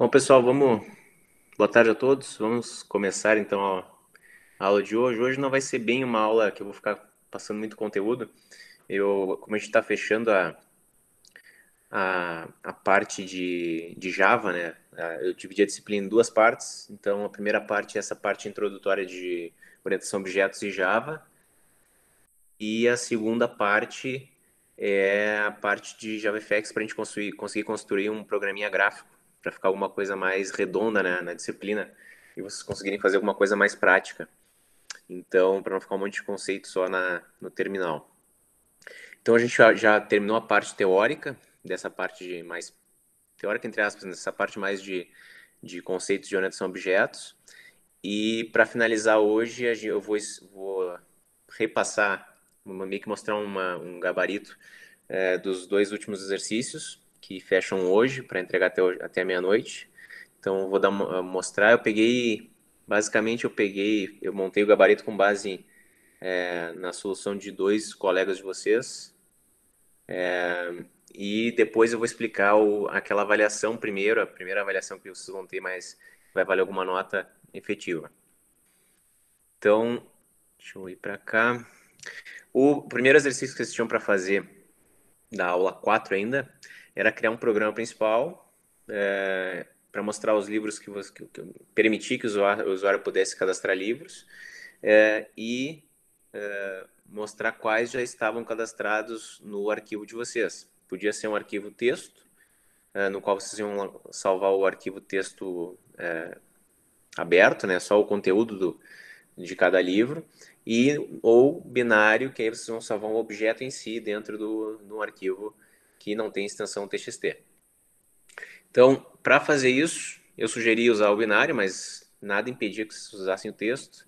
Bom, pessoal, vamos. Boa tarde a todos. Vamos começar então a aula de hoje. Hoje não vai ser bem uma aula que eu vou ficar passando muito conteúdo. Eu, como a gente está fechando a, a, a parte de, de Java, né? Eu dividi a disciplina em duas partes. Então, a primeira parte é essa parte introdutória de orientação a objetos e Java. E a segunda parte é a parte de JavaFX para a gente construir, conseguir construir um programinha gráfico para ficar alguma coisa mais redonda né, na disciplina e vocês conseguirem fazer alguma coisa mais prática. Então, para não ficar um monte de conceito só na, no terminal. Então, a gente já, já terminou a parte teórica, dessa parte de mais teórica, entre aspas, nessa né, parte mais de, de conceitos de orientação a objetos. E para finalizar hoje, eu vou, vou repassar, meio que mostrar uma, um gabarito é, dos dois últimos exercícios, que fecham hoje para entregar até, hoje, até meia-noite. Então vou dar, eh, mostrar. Eu peguei, basicamente eu peguei, eu montei o gabarito com base é, na solução de dois colegas de vocês. É, e depois eu vou explicar o, aquela avaliação primeiro, a primeira avaliação que vocês vão ter, mas vai valer alguma nota efetiva. Então, deixa eu ir para cá. O primeiro exercício que vocês tinham para fazer da aula 4 ainda era criar um programa principal é, eh, para mostrar os livros que, você, que, que permitir que o usuário, o usuário pudesse cadastrar livros é, e é, mostrar quais já estavam cadastrados no arquivo de vocês. Podia ser um arquivo texto, no qual vocês iam salvar o arquivo texto aberto, né, só o conteúdo do, de cada livro, e ou binário, que aí vocês vão salvar um objeto em si dentro do, do arquivo que não tem extensão TXT. Então, para fazer isso, eu sugeri usar o binário, mas nada impedia que vocês usassem o texto.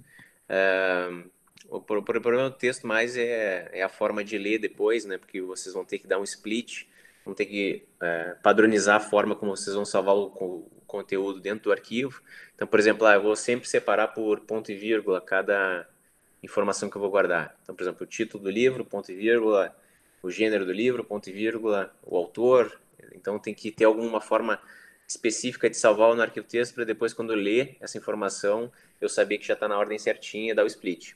Uh, o, problema do texto mais é, é, a forma de ler depois, né? Porque vocês vão ter que dar um split, vão ter que uh, padronizar a forma como vocês vão salvar o, o, conteúdo dentro do arquivo. Então, por exemplo, ah, eu vou sempre separar por ponto e vírgula cada informação que eu vou guardar. Então, por exemplo, o título do livro, ponto e vírgula, o gênero do livro, ponto e vírgula, o autor. Então tem que ter alguma forma específica de salvar no arquivo texto para depois, quando ler essa informação, eu saber que já está na ordem certinha e dar o split.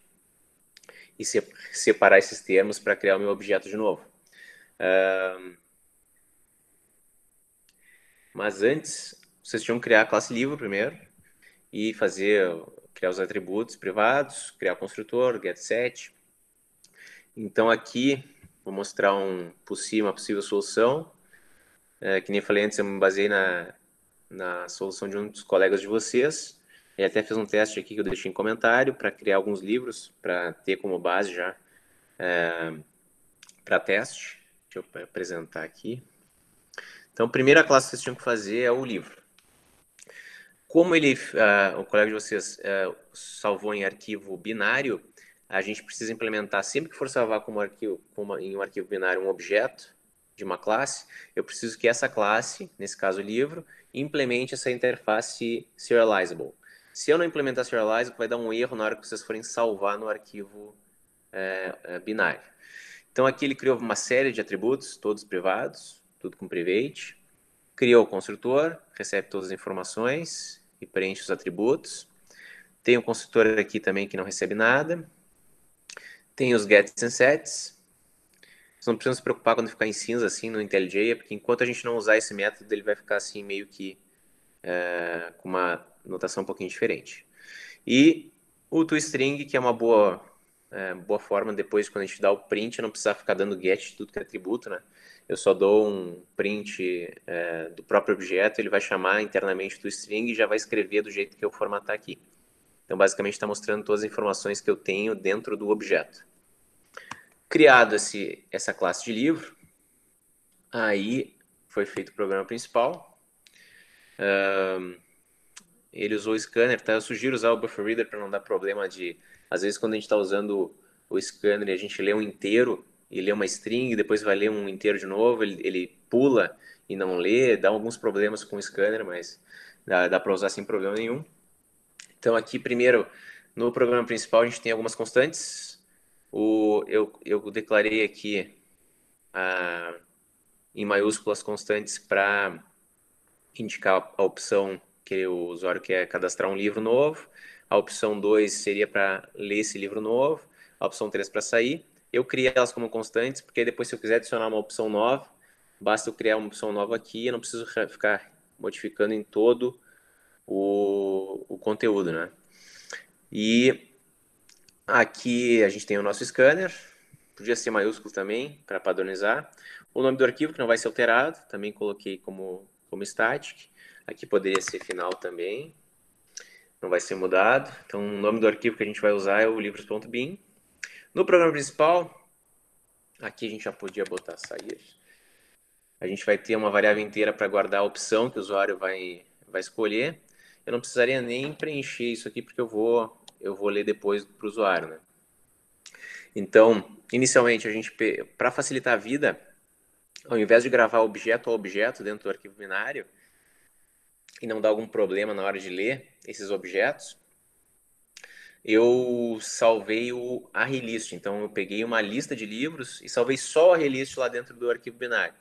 E se, separar esses termos para criar o meu objeto de novo. Uh... Mas antes, vocês tinham que criar a classe livro primeiro e fazer criar os atributos privados, criar o construtor, get set. Então aqui vou mostrar um possível, uma possível solução. É, que nem falei antes, eu me baseei na, na solução de um dos colegas de vocês. Ele até fez um teste aqui que eu deixei em comentário para criar alguns livros, para ter como base já é, para teste. Deixa eu apresentar aqui. Então, a primeira classe que vocês tinham que fazer é o livro. Como ele, uh, o colega de vocês uh, salvou em arquivo binário, a gente precisa implementar sempre que for salvar como arquivo, como em um arquivo binário um objeto de uma classe, eu preciso que essa classe, nesse caso o livro, implemente essa interface serializable. Se eu não implementar serializable, vai dar um erro na hora que vocês forem salvar no arquivo é, binário. Então aqui ele criou uma série de atributos, todos privados, tudo com private. Criou o construtor, recebe todas as informações e preenche os atributos. Tem o um construtor aqui também que não recebe nada, tem os gets and sets. Você não precisa se preocupar quando ficar em cinza assim no IntelliJ, é porque enquanto a gente não usar esse método, ele vai ficar assim meio que é, com uma notação um pouquinho diferente. E o toString, que é uma boa, é, boa forma depois, quando a gente dá o print, não precisar ficar dando get de tudo que é atributo, né? Eu só dou um print é, do próprio objeto, ele vai chamar internamente o toString e já vai escrever do jeito que eu formatar aqui. Então, basicamente, está mostrando todas as informações que eu tenho dentro do objeto. Criado esse, essa classe de livro, aí foi feito o programa principal. Um, ele usou o scanner, tá? Eu sugiro usar o Buffer Reader para não dar problema de... Às vezes, quando a gente está usando o scanner e a gente lê um inteiro, e lê uma string, depois vai ler um inteiro de novo, ele, ele pula e não lê, dá alguns problemas com o scanner, mas dá, dá para usar sem problema nenhum. Então, aqui, primeiro, no programa principal, a gente tem algumas constantes. O, eu, eu declarei aqui em maiúsculas constantes para indicar a opção que o usuário quer cadastrar um livro novo, a opção 2 seria para ler esse livro novo, a opção 3 para sair. Eu criei elas como constantes, porque depois, se eu quiser adicionar uma opção nova, basta eu criar uma opção nova aqui, eu não preciso ficar modificando em todo o, o conteúdo, né? E aqui a gente tem o nosso scanner, podia ser maiúsculo também, para padronizar. O nome do arquivo, que não vai ser alterado, também coloquei como, como static. Aqui poderia ser final também, não vai ser mudado. Então, o nome do arquivo que a gente vai usar é o livros.bin. No programa principal, aqui a gente já podia botar sair. A gente vai ter uma variável inteira para guardar a opção que o usuário vai, vai escolher eu não precisaria nem preencher isso aqui porque eu vou eu vou ler depois para o usuário, né? Então, inicialmente a gente para facilitar a vida, ao invés de gravar objeto a objeto dentro do arquivo binário e não dar algum problema na hora de ler esses objetos, eu salvei o arrelist. Então, eu peguei uma lista de livros e salvei só o arrelist lá dentro do arquivo binário.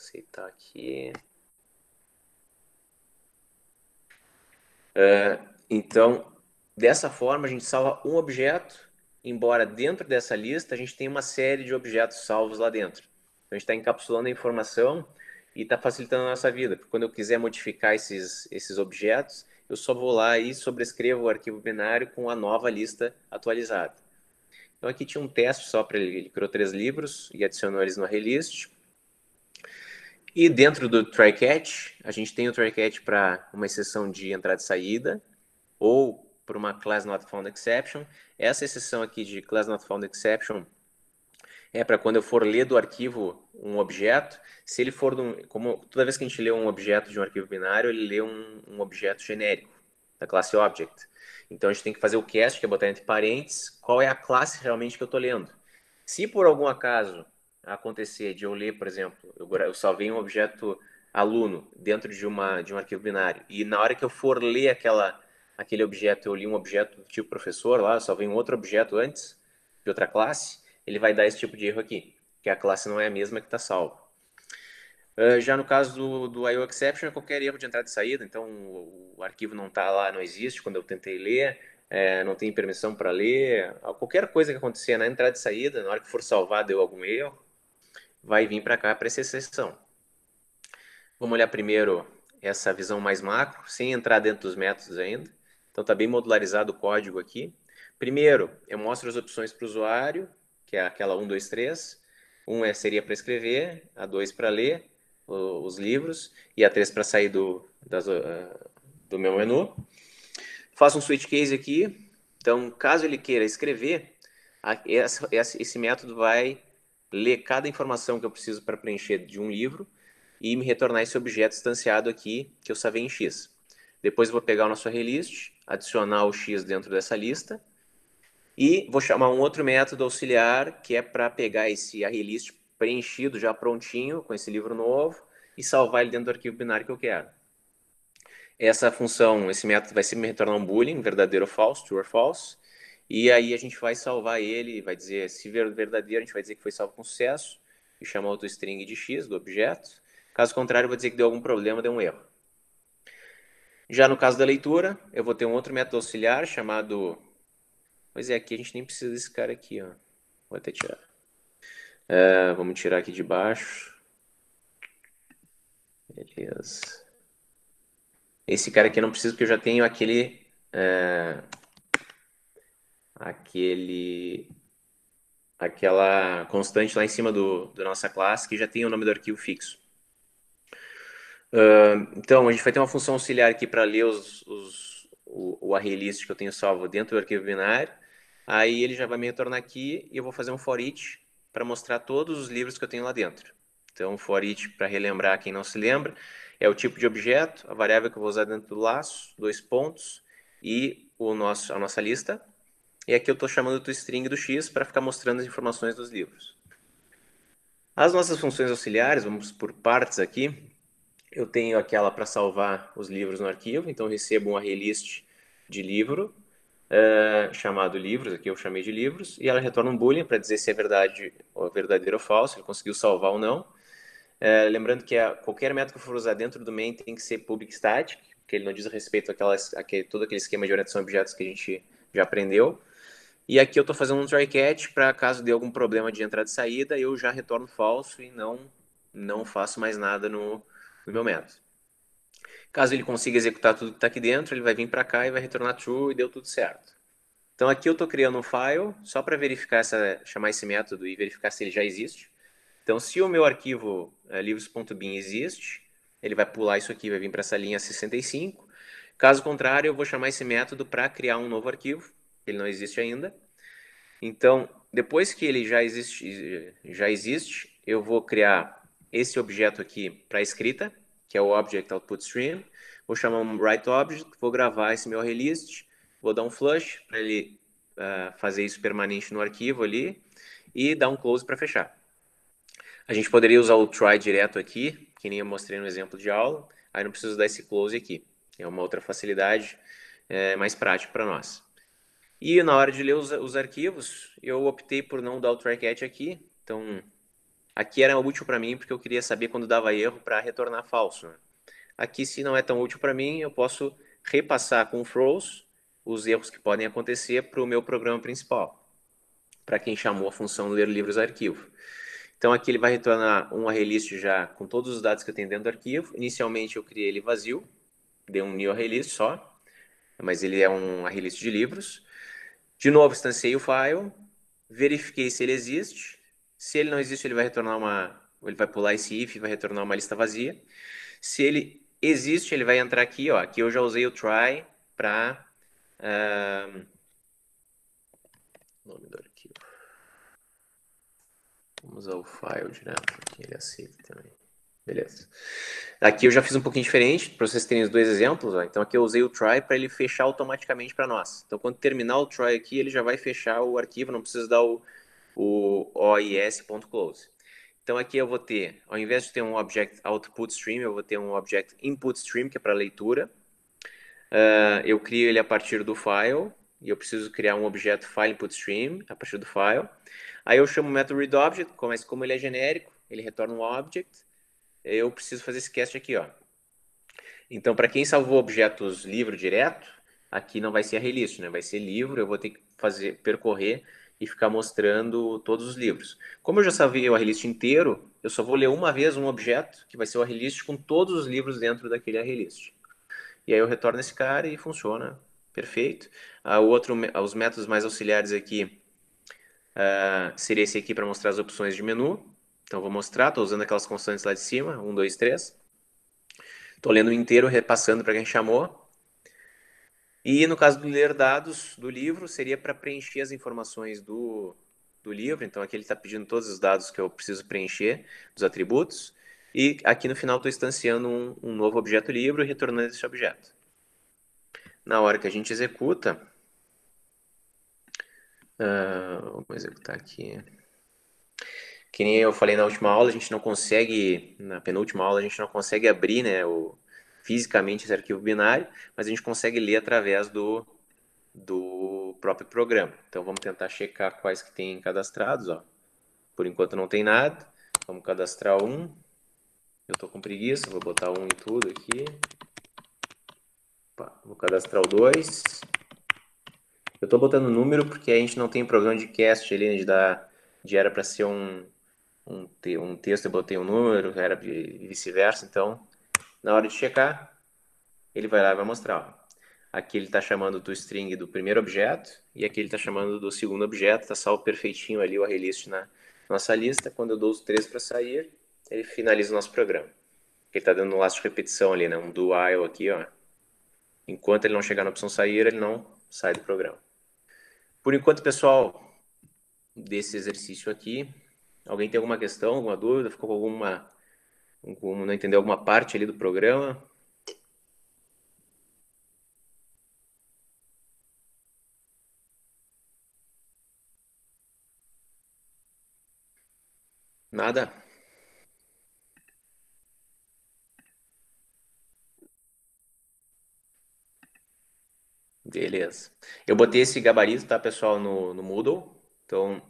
aceitar aqui. É, então, dessa forma, a gente salva um objeto, embora dentro dessa lista a gente tem uma série de objetos salvos lá dentro. Então, a gente está encapsulando a informação e está facilitando a nossa vida. Porque quando eu quiser modificar esses, esses objetos, eu só vou lá e sobrescrevo o arquivo binário com a nova lista atualizada. Então aqui tinha um teste só para ele, ele criou três livros e adicionou eles no relist. E dentro do try-catch, a gente tem o try-catch para uma exceção de entrada e saída, ou para uma class not found exception. Essa exceção aqui de class not found exception é para quando eu for ler do arquivo um objeto, se ele for um, como toda vez que a gente lê um objeto de um arquivo binário, ele lê um, um objeto genérico da classe object. Então a gente tem que fazer o cast, que é botar entre parênteses, qual é a classe realmente que eu estou lendo. Se por algum acaso acontecer de eu ler, por exemplo, eu, eu salvei um objeto aluno dentro de, uma, de um arquivo binário, e na hora que eu for ler aquela, aquele objeto, eu li um objeto do tipo professor lá, eu salvei um outro objeto antes, de outra classe, ele vai dar esse tipo de erro aqui, que a classe não é a mesma que está salvo. Uh, ah, já no caso do, do IO Exception, é qualquer erro de entrada e saída, então o, o arquivo não está lá, não existe quando eu tentei ler, é, não tem permissão para ler, qualquer coisa que acontecer na entrada e saída, na hora que for salvar deu algum erro, vai vir para cá para essa sessão. Vamos olhar primeiro essa visão mais macro, sem entrar dentro dos métodos ainda. Então está bem modularizado o código aqui. Primeiro, eu mostro as opções para o usuário, que é aquela 1, 2, 3. 1 é, seria para escrever, a 2 para ler o, os livros e a 3 para sair do, das, uh, do meu menu. Faço um switch case aqui. Então, caso ele queira escrever, a, essa, esse método vai ler cada informação que eu preciso para preencher de um livro e me retornar esse objeto instanciado aqui que eu savei em X. Depois vou pegar o nosso ArrayList, adicionar o X dentro dessa lista e vou chamar um outro método auxiliar que é para pegar esse ArrayList preenchido já prontinho com esse livro novo e salvar ele dentro do arquivo binário que eu quero. Essa função, esse método vai sempre me retornar um boolean, verdadeiro ou falso, true ou false. E aí a gente vai salvar ele, vai dizer, se verdadeiro, a gente vai dizer que foi salvo com sucesso e chama outro string de x do objeto. Caso contrário, vou dizer que deu algum problema, deu um erro. Já no caso da leitura, eu vou ter um outro método auxiliar chamado... Pois é, aqui a gente nem precisa desse cara aqui, ó. Vou até tirar. É, vamos tirar aqui de baixo. Beleza. Esse cara aqui eu não preciso porque eu já tenho aquele... É, aquele aquela constante lá em cima do, do nossa classe que já tem o nome do arquivo fixo. Uh, então, a gente vai ter uma função auxiliar aqui para ler os, os, o, o array list que eu tenho salvo dentro do arquivo binário. Aí ele já vai me retornar aqui e eu vou fazer um for each para mostrar todos os livros que eu tenho lá dentro. Então, for each, para relembrar quem não se lembra, é o tipo de objeto, a variável que eu vou usar dentro do laço, dois pontos, e o nosso, a nossa lista e aqui eu estou chamando o toString do X para ficar mostrando as informações dos livros. As nossas funções auxiliares, vamos por partes aqui. Eu tenho aquela para salvar os livros no arquivo, então eu recebo um array list de livro, uh, chamado livros, aqui eu chamei de livros, e ela retorna um boolean para dizer se é verdade ou verdadeiro ou falso, ele conseguiu salvar ou não. Uh, lembrando que a, qualquer método que for usar dentro do main tem que ser public static, porque ele não diz respeito a àquele, todo aquele esquema de orientação a objetos que a gente já aprendeu. E aqui eu estou fazendo um try catch para caso dê algum problema de entrada e saída, eu já retorno falso e não, não faço mais nada no, no meu método. Caso ele consiga executar tudo que está aqui dentro, ele vai vir para cá e vai retornar true e deu tudo certo. Então aqui eu estou criando um file só para verificar essa, chamar esse método e verificar se ele já existe. Então se o meu arquivo é, eh, livros.bin existe, ele vai pular isso aqui, vai vir para essa linha 65. Caso contrário, eu vou chamar esse método para criar um novo arquivo ele não existe ainda. Então, depois que ele já existe, já existe, eu vou criar esse objeto aqui para escrita, que é o Object Output Stream. Vou chamar um Write Object, vou gravar esse meu release, vou dar um flush para ele uh, fazer isso permanente no arquivo ali e dar um close para fechar. A gente poderia usar o try direto aqui, que nem eu mostrei no exemplo de aula. Aí não preciso dar esse close aqui. É uma outra facilidade é, mais prática para nós. E na hora de ler os, os arquivos, eu optei por não dar o try catch aqui. Então, aqui era útil para mim porque eu queria saber quando dava erro para retornar falso. Né? Aqui, se não é tão útil para mim, eu posso repassar com o throws os erros que podem acontecer para o meu programa principal, para quem chamou a função ler livros arquivo. Então aqui ele vai retornar um ArrayList já com todos os dados que eu tenho dentro do arquivo. Inicialmente eu criei ele vazio, dei um new ArrayList só, mas ele é um ArrayList de livros. De novo, instanciei o file, verifiquei se ele existe. Se ele não existe, ele vai retornar uma. Ele vai pular esse if e vai retornar uma lista vazia. Se ele existe, ele vai entrar aqui, ó. Aqui eu já usei o try para. nome do arquivo. Vamos ao file direto, aqui ele é aceita também. Beleza. Aqui eu já fiz um pouquinho diferente, para vocês terem os dois exemplos. Ó. Então aqui eu usei o try para ele fechar automaticamente para nós. Então quando terminar o try aqui, ele já vai fechar o arquivo, não precisa dar o, o ois.close. Então aqui eu vou ter, ao invés de ter um object output stream, eu vou ter um object input stream, que é para leitura. Uh, eu crio ele a partir do file, e eu preciso criar um objeto file input stream a partir do file. Aí eu chamo o método readObject, mas como ele é genérico, ele retorna um object eu preciso fazer esse cast aqui, ó. Então, para quem salvou objetos livro direto, aqui não vai ser a relício, né? Vai ser livro, eu vou ter que fazer percorrer e ficar mostrando todos os livros. Como eu já salvei o arrelist inteiro, eu só vou ler uma vez um objeto, que vai ser o arrelist com todos os livros dentro daquele arrelist. E aí eu retorno esse cara e funciona perfeito. Ah, o outro, os métodos mais auxiliares aqui ah, seria esse aqui para mostrar as opções de menu. Então vou mostrar, estou usando aquelas constantes lá de cima, 1, 2, 3. Estou lendo inteiro, repassando para quem chamou. E no caso do ler dados do livro, seria para preencher as informações do, do livro. Então aqui ele está pedindo todos os dados que eu preciso preencher, dos atributos. E aqui no final estou instanciando um, um novo objeto livro e retornando esse objeto. Na hora que a gente executa, Uh, vamos executar aqui que nem eu falei na última aula, a gente não consegue, na penúltima aula, a gente não consegue abrir né, o, fisicamente esse arquivo binário, mas a gente consegue ler através do, do próprio programa. Então vamos tentar checar quais que tem cadastrados. Ó. Por enquanto não tem nada. Vamos cadastrar um. Eu estou com preguiça, vou botar um em tudo aqui. Opa, vou cadastrar o dois. Eu estou botando número porque a gente não tem programa de cast ali, né? De dar, de era para ser um, um, te, um texto eu botei um número, era vice-versa, então na hora de checar, ele vai lá e vai mostrar. Ó. Aqui ele está chamando do string do primeiro objeto e aqui ele está chamando do segundo objeto, está salvo perfeitinho ali o array list na nossa lista. Quando eu dou os três para sair, ele finaliza o nosso programa. Ele está dando um laço de repetição ali, né? um do while aqui. Ó. Enquanto ele não chegar na opção sair, ele não sai do programa. Por enquanto, pessoal, desse exercício aqui, Alguém tem alguma questão, alguma dúvida? Ficou com alguma. Como não entendeu alguma parte ali do programa? Nada? Beleza. Eu botei esse gabarito, tá, pessoal, no, no Moodle. Então,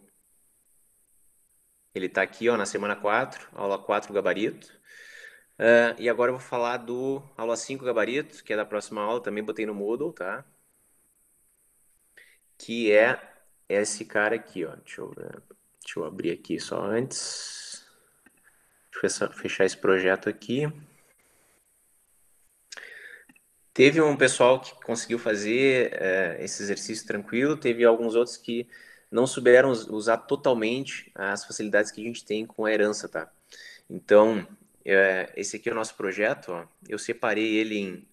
ele está aqui ó, na semana 4, aula 4 gabarito. Uh, e agora eu vou falar do aula 5 gabarito, que é da próxima aula, também botei no Moodle, tá? Que é esse cara aqui, ó. Deixa eu, deixa eu abrir aqui só antes. Deixa eu fechar esse projeto aqui. Teve um pessoal que conseguiu fazer eh, esse exercício tranquilo, teve alguns outros que não souberam usar totalmente as facilidades que a gente tem com a herança, tá? Então, é, esse aqui é o nosso projeto, ó. eu separei ele em,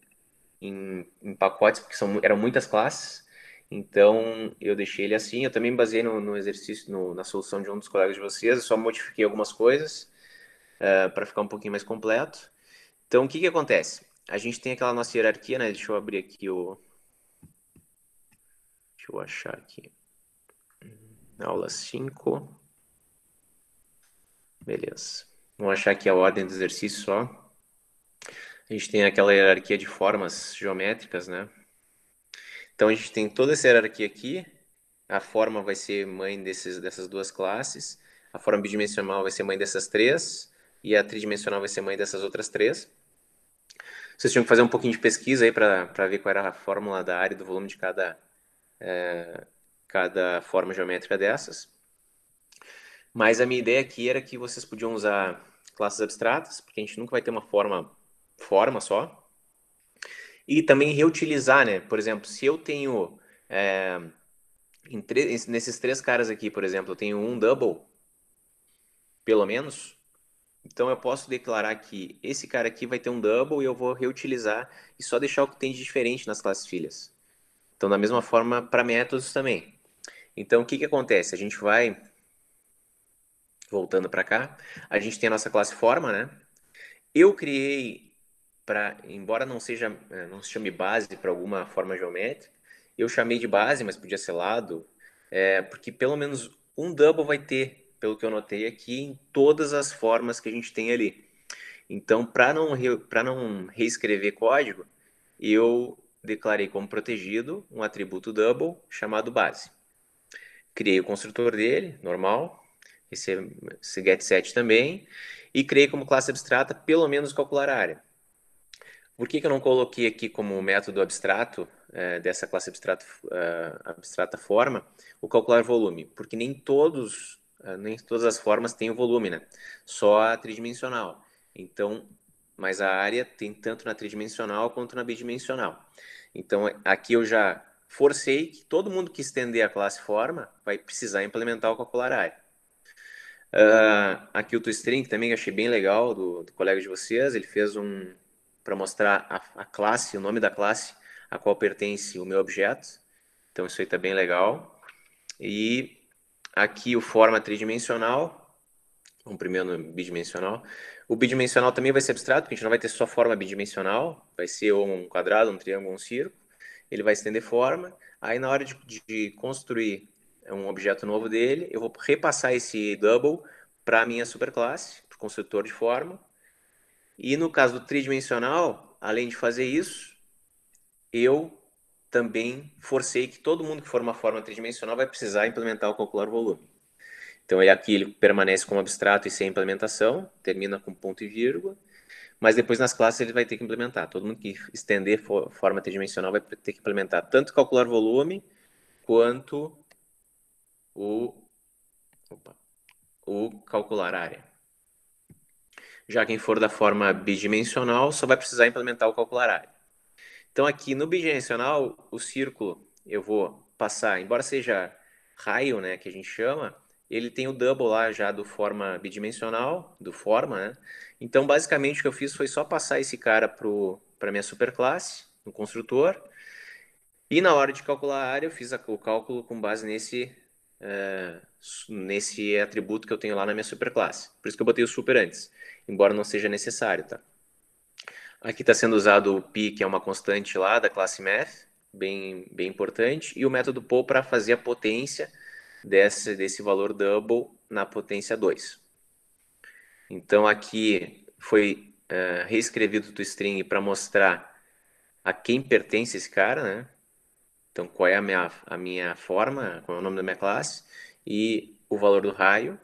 em, em pacotes, porque são, eram muitas classes, então eu deixei ele assim, eu também baseei no, no exercício, no, na solução de um dos colegas de vocês, eu só modifiquei algumas coisas é, para ficar um pouquinho mais completo. Então, o que que acontece? A gente tem aquela nossa hierarquia, né? Deixa eu abrir aqui o... Deixa eu achar aqui aula 5. Beleza. Vamos achar aqui a ordem do exercício só. A gente tem aquela hierarquia de formas geométricas, né? Então a gente tem toda essa hierarquia aqui. A forma vai ser mãe desses, dessas duas classes. A forma bidimensional vai ser mãe dessas três. E a tridimensional vai ser mãe dessas outras três. Vocês tinham que fazer um pouquinho de pesquisa aí para ver qual era a fórmula da área e do volume de cada, é, cada forma geométrica dessas. Mas a minha ideia aqui era que vocês podiam usar classes abstratas, porque a gente nunca vai ter uma forma forma só. E também reutilizar, né? Por exemplo, se eu tenho é, nesses três caras aqui, por exemplo, eu tenho um double, pelo menos, então eu posso declarar que esse cara aqui vai ter um double e eu vou reutilizar e só deixar o que tem de diferente nas classes filhas. Então, da mesma forma, para métodos também. Então, o que, que acontece? A gente vai, voltando para cá, a gente tem a nossa classe forma, né? Eu criei, para, embora não seja, eh, não se chame base para alguma forma geométrica, eu chamei de base, mas podia ser lado, é, porque pelo menos um double vai ter, pelo que eu notei aqui, em todas as formas que a gente tem ali. Então, para não, re, não reescrever código, eu declarei como protegido um atributo double chamado base criei o construtor dele, normal, esse, esse get-set também, e criei como classe abstrata pelo menos calcular área. Por que, que eu não coloquei aqui como método abstrato é, dessa classe abstrato, é, abstrata forma o calcular volume? Porque nem todos, é, nem todas as formas têm o volume, né? Só a tridimensional. Então, mas a área tem tanto na tridimensional quanto na bidimensional. Então, aqui eu já forcei que todo mundo que estender a classe forma vai precisar implementar o calcular área. Uh, ah, aqui o ToString também, achei bem legal, do, do, colega de vocês, ele fez um para mostrar a, a, classe, o nome da classe a qual pertence o meu objeto. Então isso aí está bem legal. E aqui o forma tridimensional, um primeiro bidimensional. O bidimensional também vai ser abstrato, porque a gente não vai ter só forma bidimensional, vai ser um quadrado, um triângulo, um círculo ele vai estender forma. Aí na hora de, de construir é, um objeto novo dele, eu vou repassar esse double para a minha superclasse, para o construtor de forma. E no caso do tridimensional, além de fazer isso, eu também forcei que todo mundo que for uma forma tridimensional vai precisar implementar o calcular volume. Então ele aqui ele permanece como abstrato e sem implementação, termina com ponto e vírgula mas depois nas classes ele vai ter que implementar. Todo mundo que estender for, forma tridimensional vai ter que implementar tanto calcular volume quanto o, opa, o calcular área. Já quem for da forma bidimensional só vai precisar implementar o calcular área. Então aqui no bidimensional, o círculo eu vou passar, embora seja raio, né, que a gente chama, ele tem o double lá já do forma bidimensional, do forma, né? Então, basicamente, o que eu fiz foi só passar esse cara para a minha superclasse, no construtor, e na hora de calcular a área, eu fiz a, o cálculo com base nesse, eh, nesse atributo que eu tenho lá na minha superclasse. Por isso que eu botei o super antes, embora não seja necessário, tá? Aqui está sendo usado o pi, que é uma constante lá da classe math, bem, bem importante, e o método PO para fazer a potência desse, desse valor double na potência 2. Então aqui foi uh, reescrevido do string para mostrar a quem pertence esse cara, né? Então qual é a minha, a minha forma, qual é o nome da minha classe e o valor do raio.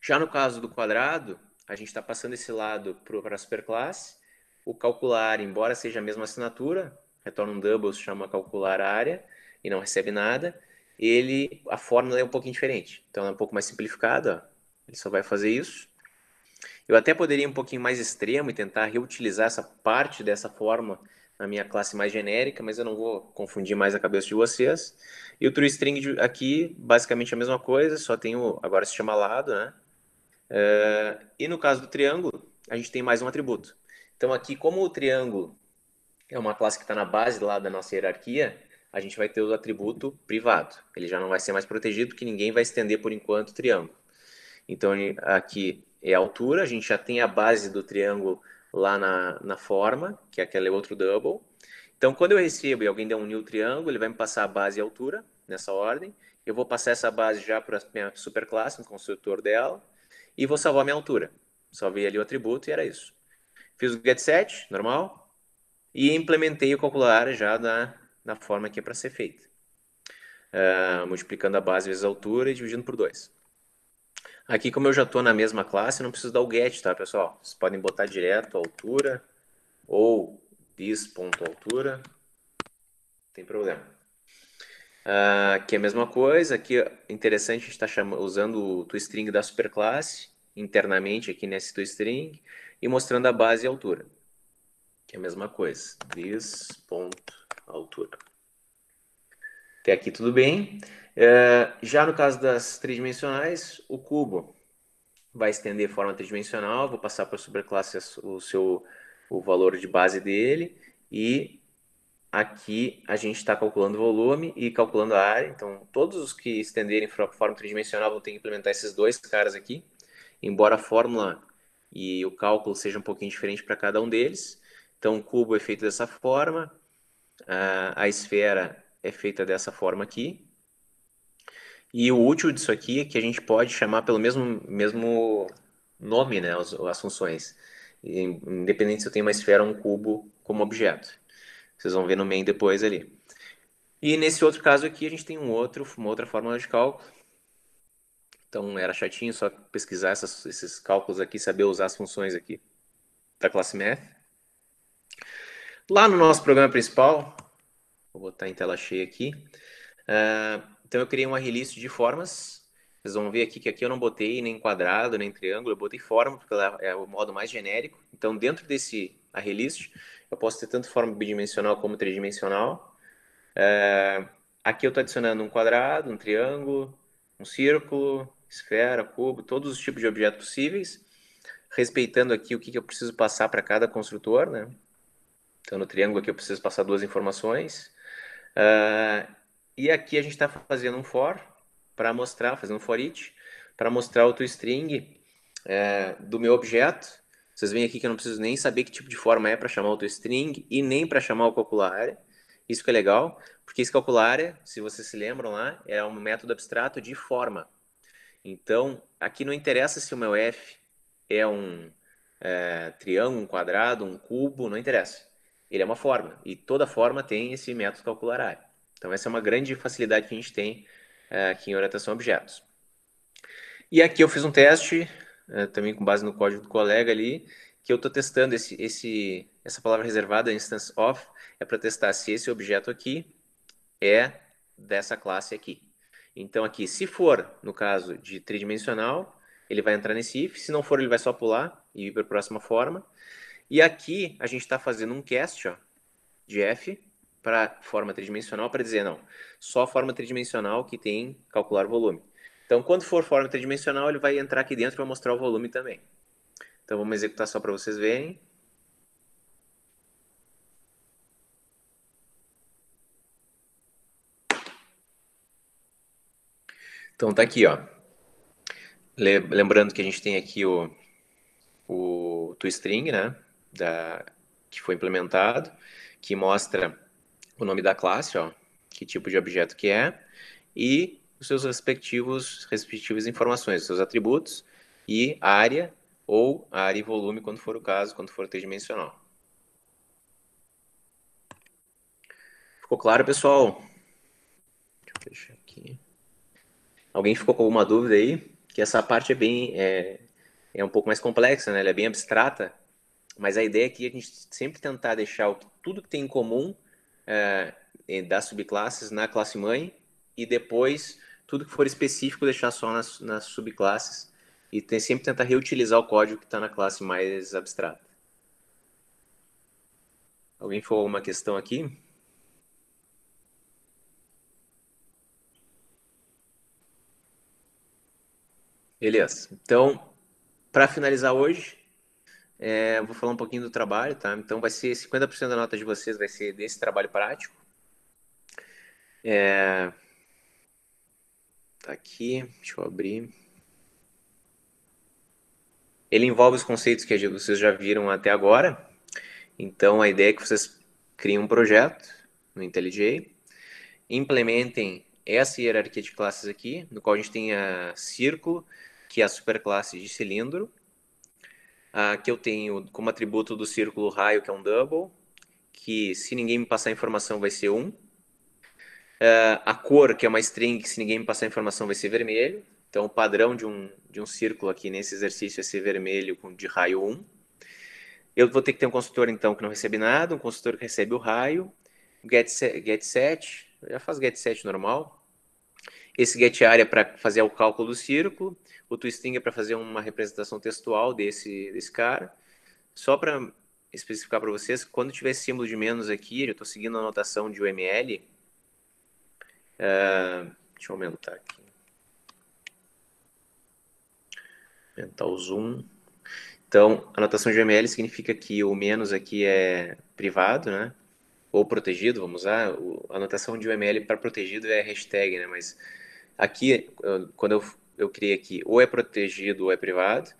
Já no caso do quadrado, a gente está passando esse lado para a superclasse. O calcular, embora seja a mesma assinatura, retorna um double, se chama calcular área e não recebe nada ele a fórmula é um pouquinho diferente. Então é um pouco mais simplificada, ele só vai fazer isso. Eu até poderia ir um pouquinho mais extremo e tentar reutilizar essa parte dessa forma na minha classe mais genérica, mas eu não vou confundir mais a cabeça de vocês. E o TrueString aqui, basicamente a mesma coisa, só tem o, agora se chama lado, né? Uh, e no caso do triângulo, a gente tem mais um atributo. Então aqui, como o triângulo é uma classe que está na base lá da nossa hierarquia, a gente vai ter o atributo privado. Ele já não vai ser mais protegido, que ninguém vai estender por enquanto o triângulo. Então, aqui é a altura, a gente já tem a base do triângulo lá na, na forma, que é aquele outro double. Então, quando eu recebo e alguém der um new triângulo, ele vai me passar a base e a altura, nessa ordem. Eu vou passar essa base já para a minha superclasse, no construtor dela, e vou salvar a minha altura. Salvei ali o atributo e era isso. Fiz o get set, normal, e implementei o calcular já da na forma que é para ser feita. Uh, multiplicando a base vezes a altura e dividindo por 2. Aqui, como eu já estou na mesma classe, não preciso dar o get, tá, pessoal? Vocês podem botar direto a altura ou this.altura, não tem problema. Uh, aqui é a mesma coisa, aqui interessante a gente está usando o toString da superclasse, internamente aqui nesse toString, e mostrando a base e a altura, que é a mesma coisa, this.altura a altura. Até aqui tudo bem. Eh, já no caso das tridimensionais, o cubo vai estender forma tridimensional, vou passar para a superclasse o seu o valor de base dele e aqui a gente está calculando o volume e calculando a área, então todos os que estenderem forma tridimensional vão ter que implementar esses dois caras aqui, embora a fórmula e o cálculo seja um pouquinho diferente para cada um deles. Então, o cubo é feito dessa forma, a, a esfera é feita dessa forma aqui. E o útil disso aqui é que a gente pode chamar pelo mesmo, mesmo nome né, as, as funções, independente se eu tenho uma esfera ou um cubo como objeto. Vocês vão ver no main depois ali. E nesse outro caso aqui, a gente tem um outro, uma outra fórmula de cálculo. Então era chatinho só pesquisar essas, esses cálculos aqui, saber usar as funções aqui da classe Math. Lá no nosso programa principal, vou botar em tela cheia aqui. Uh, então eu criei uma release de formas. Vocês vão ver aqui que aqui eu não botei nem quadrado, nem triângulo, eu botei forma, porque ela é o modo mais genérico. Então dentro desse a release, eu posso ter tanto forma bidimensional como tridimensional. É, aqui eu estou adicionando um quadrado, um triângulo, um círculo, esfera, cubo, todos os tipos de objetos possíveis, respeitando aqui o que, que eu preciso passar para cada construtor, né? Então, no triângulo aqui eu preciso passar duas informações. Uh, e aqui a gente está fazendo um for para mostrar, fazendo um for each, para mostrar o toString é, do meu objeto. Vocês veem aqui que eu não preciso nem saber que tipo de forma é para chamar o toString e nem para chamar o calcular Isso que é legal, porque esse calcular se vocês se lembram lá, é um método abstrato de forma. Então, aqui não interessa se o meu f é um é, triângulo, um quadrado, um cubo, não interessa ele é uma forma, e toda forma tem esse método calcular Então essa é uma grande facilidade que a gente tem é, aqui em orientação a objetos. E aqui eu fiz um teste, é, também com base no código do colega ali, que eu estou testando esse, esse, essa palavra reservada, instance of, é para testar se esse objeto aqui é dessa classe aqui. Então aqui, se for, no caso de tridimensional, ele vai entrar nesse if, se não for, ele vai só pular e ir para a próxima forma. E aqui a gente está fazendo um cast ó, de F para forma tridimensional para dizer, não, só forma tridimensional que tem calcular volume. Então, quando for forma tridimensional, ele vai entrar aqui dentro para mostrar o volume também. Então, vamos executar só para vocês verem. Então, tá aqui, ó. Lembrando que a gente tem aqui o, o toString, né? da, que foi implementado, que mostra o nome da classe, ó, que tipo de objeto que é, e os seus respectivos, respectivas informações, os seus atributos, e área ou área e volume, quando for o caso, quando for tridimensional. Ficou claro, pessoal? Deixa eu fechar aqui. Alguém ficou com alguma dúvida aí? Que essa parte é bem é, é um pouco mais complexa, né? Ela é bem abstrata. Mas a ideia aqui é que a gente sempre tentar deixar o, tudo que tem em comum é, das subclasses na classe mãe e depois tudo que for específico deixar só nas, nas subclasses e tem, sempre tentar reutilizar o código que está na classe mais abstrata. Alguém for alguma questão aqui? Beleza. Então, para finalizar hoje, é, vou falar um pouquinho do trabalho, tá? Então, vai ser 50% da nota de vocês vai ser desse trabalho prático. É... Tá aqui, deixa eu abrir. Ele envolve os conceitos que vocês já viram até agora. Então, a ideia é que vocês criem um projeto no IntelliJ, implementem essa hierarquia de classes aqui, no qual a gente tem a círculo, que é a superclasse de cilindro, uh, que eu tenho como atributo do círculo raio, que é um double, que se ninguém me passar informação vai ser 1. Um. Uh, a cor, que é uma string, que se ninguém me passar informação vai ser vermelho. Então, o padrão de um, de um círculo aqui nesse exercício é ser vermelho de raio 1. Eu vou ter que ter um consultor, então, que não recebe nada, um consultor que recebe o raio, get, set, get set já faz get set normal, esse get area para fazer o cálculo do círculo, o twisting é para fazer uma representação textual desse, desse cara. Só para especificar para vocês, quando tiver símbolo de menos aqui, eu estou seguindo a anotação de UML. Uh, é, deixa eu aumentar aqui. Aumentar o zoom. Então, a anotação de UML significa que o menos aqui é privado, né? Ou protegido, vamos usar. a anotação de UML para protegido é hashtag, né? Mas Aqui, quando eu, eu criei aqui, ou é protegido ou é privado,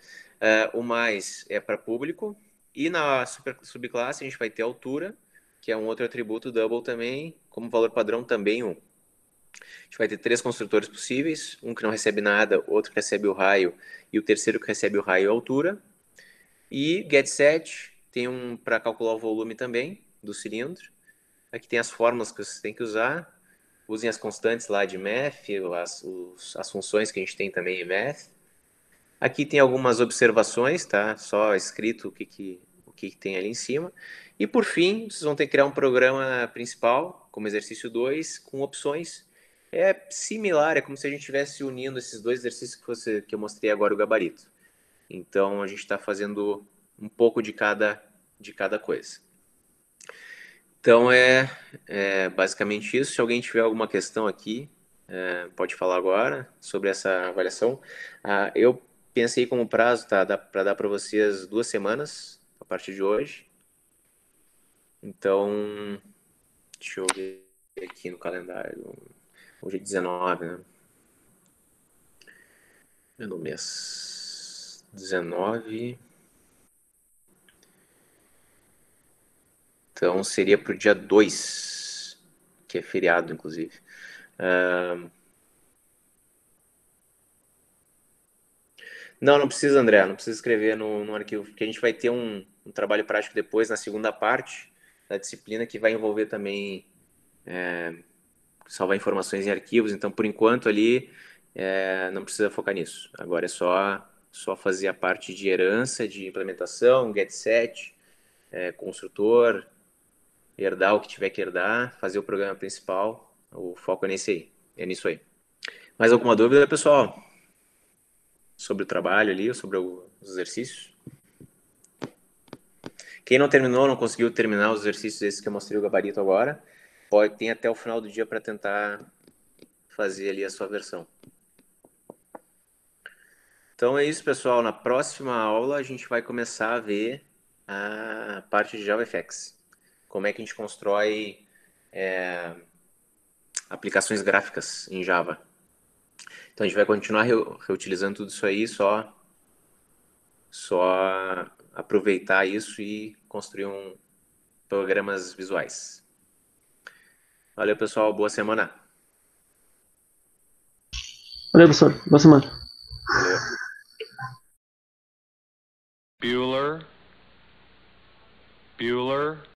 uh, o mais é para público, e na super, subclasse a gente vai ter altura, que é um outro atributo double também, como valor padrão também Um. A gente vai ter três construtores possíveis, um que não recebe nada, outro que recebe o raio, e o terceiro que recebe o raio é altura. E getSet tem um para calcular o volume também do cilindro. Aqui tem as fórmulas que você tem que usar usem as constantes lá de math, as, os, as funções que a gente tem também em math. Aqui tem algumas observações, tá? Só escrito o que, que, o que, que tem ali em cima. E por fim, vocês vão ter que criar um programa principal, como exercício 2, com opções. É similar, é como se a gente estivesse unindo esses dois exercícios que, você, que eu mostrei agora, o gabarito. Então, a gente está fazendo um pouco de cada, de cada coisa. Então é, é, basicamente isso. Se alguém tiver alguma questão aqui, é, pode falar agora sobre essa avaliação. Ah, eu pensei como prazo tá, para dar para vocês duas semanas a partir de hoje. Então, deixa eu ver aqui no calendário. Hoje é 19, né? É no mês 19. Então seria para o dia 2, que é feriado, inclusive. Uh... Não, não precisa, André, não precisa escrever no, no arquivo, porque a gente vai ter um, um, trabalho prático depois, na segunda parte da disciplina, que vai envolver também é, salvar informações em arquivos. Então, por enquanto, ali é, não precisa focar nisso. Agora é só, só fazer a parte de herança, de implementação, get set, é, construtor, herdar o que tiver que herdar, fazer o programa principal. O foco é nesse aí, é nisso aí. Mais alguma dúvida, pessoal? Sobre o trabalho ali, sobre os exercícios? Quem não terminou, não conseguiu terminar os exercícios esses que eu mostrei o gabarito agora, pode tem até o final do dia para tentar fazer ali a sua versão. Então é isso, pessoal. Na próxima aula a gente vai começar a ver a parte de JavaFX como é que a gente constrói é, aplicações gráficas em Java. Então a gente vai continuar re reutilizando tudo isso aí, só, só aproveitar isso e construir um, programas visuais. Valeu, pessoal. Boa semana. Valeu, professor. Boa semana. Valeu. Bueller. Bueller.